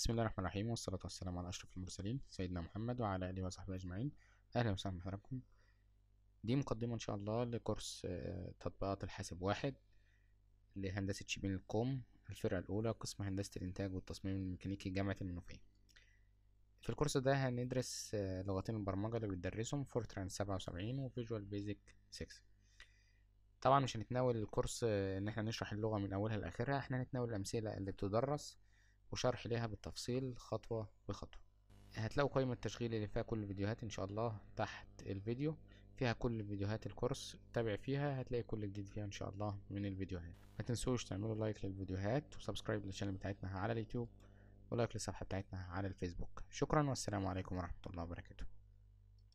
بسم الله الرحمن الرحيم والصلاة والسلام على أشرف المرسلين سيدنا محمد وعلى آله وصحبه أجمعين أهلا وسهلا بحضراتكم دي مقدمة إن شاء الله لكورس آه، تطبيقات الحاسب واحد لهندسة شبين القوم الفرقة الأولى قسم هندسة الإنتاج والتصميم الميكانيكي جامعة المنوفية في الكورس ده هندرس آه، لغتين البرمجة اللي بتدرسهم فورتران سبعة وسبعين وفيجوال بيزك سكس طبعا مش هنتناول الكورس آه، إن احنا نشرح اللغة من أولها لآخرها احنا هنتناول الأمثلة اللي بتدرس وشرح ليها بالتفصيل خطوة بخطوة هتلاقوا قائمة التشغيل اللي فيها كل الفيديوهات إن شاء الله تحت الفيديو فيها كل فيديوهات الكورس تابع فيها هتلاقي كل جديد فيها إن شاء الله من الفيديوهات ما تنسوش تعملوا لايك للفيديوهات وسبسكرايب للشانل بتاعتنا على اليوتيوب ولايك للصفحة بتاعتنا على الفيسبوك شكرا والسلام عليكم ورحمة الله وبركاته